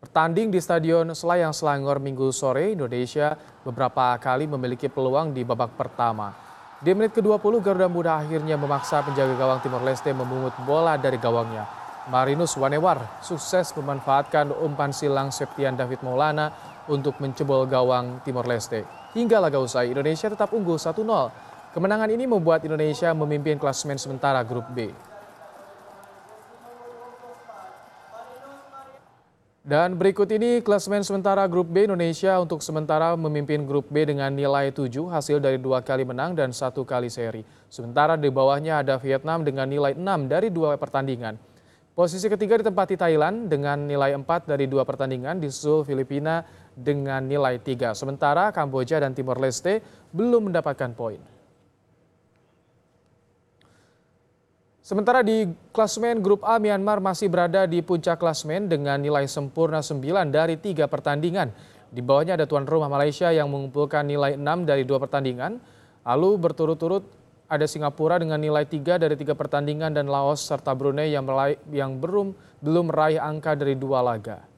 Bertanding di Stadion Selayang Selangor minggu sore, Indonesia beberapa kali memiliki peluang di babak pertama. Di menit ke-20, Garuda Muda akhirnya memaksa penjaga gawang Timor Leste memungut bola dari gawangnya. Marinus Wanewar sukses memanfaatkan umpan silang Septian David Maulana untuk mencebol gawang Timor Leste. Hingga laga usai, Indonesia tetap unggul 1-0. Kemenangan ini membuat Indonesia memimpin klasemen sementara grup B. Dan berikut ini klasemen sementara Grup B Indonesia untuk sementara memimpin Grup B dengan nilai 7 hasil dari dua kali menang dan satu kali seri. Sementara di bawahnya ada Vietnam dengan nilai 6 dari dua pertandingan. Posisi ketiga ditempati Thailand dengan nilai 4 dari dua pertandingan di Seoul Filipina dengan nilai 3. Sementara Kamboja dan Timor Leste belum mendapatkan poin. Sementara di klasmen grup A Myanmar masih berada di puncak klasmen dengan nilai sempurna 9 dari tiga pertandingan. Di bawahnya ada tuan rumah Malaysia yang mengumpulkan nilai 6 dari dua pertandingan. Lalu berturut-turut ada Singapura dengan nilai 3 dari tiga pertandingan dan Laos serta Brunei yang, melai, yang belum, belum meraih angka dari dua laga.